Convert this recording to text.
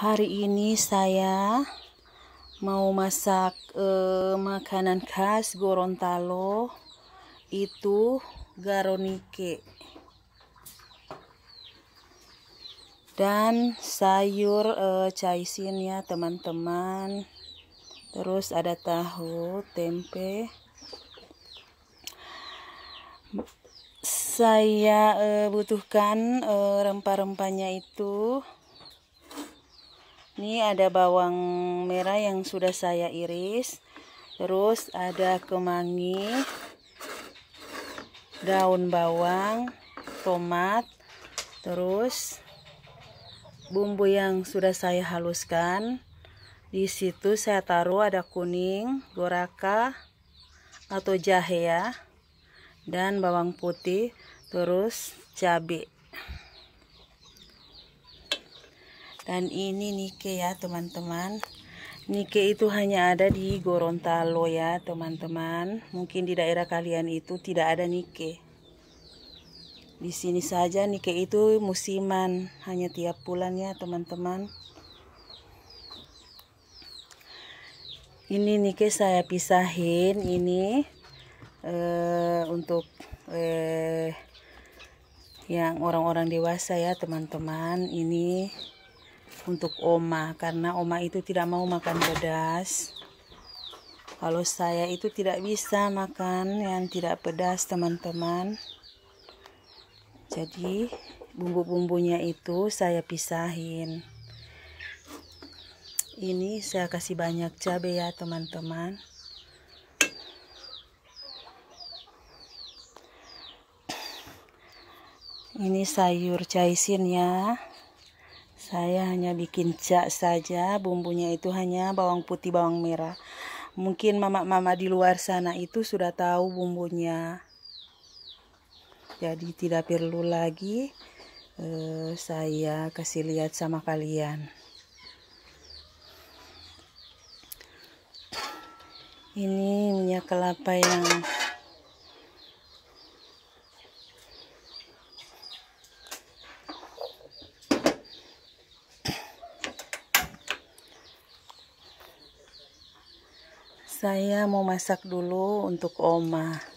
hari ini saya mau masak eh, makanan khas Gorontalo itu garonike dan sayur eh, caisin ya teman-teman terus ada tahu tempe saya eh, butuhkan eh, rempah-rempahnya itu ini ada bawang merah yang sudah saya iris terus ada kemangi daun bawang tomat terus bumbu yang sudah saya haluskan di situ saya taruh ada kuning goraka atau jahe ya dan bawang putih terus cabai dan ini nike ya teman-teman nike itu hanya ada di Gorontalo ya teman-teman mungkin di daerah kalian itu tidak ada nike di sini saja nike itu musiman hanya tiap bulan ya teman-teman ini nike saya pisahin ini eh, untuk eh, yang orang-orang dewasa ya teman-teman ini untuk Oma karena Oma itu tidak mau makan pedas kalau saya itu tidak bisa makan yang tidak pedas teman-teman jadi bumbu-bumbunya itu saya pisahin ini saya kasih banyak cabai ya teman-teman ini sayur caisin ya saya hanya bikin cak saja bumbunya itu hanya bawang putih bawang merah mungkin mama-mama di luar sana itu sudah tahu bumbunya jadi tidak perlu lagi eh, saya kasih lihat sama kalian ini minyak kelapa yang saya mau masak dulu untuk oma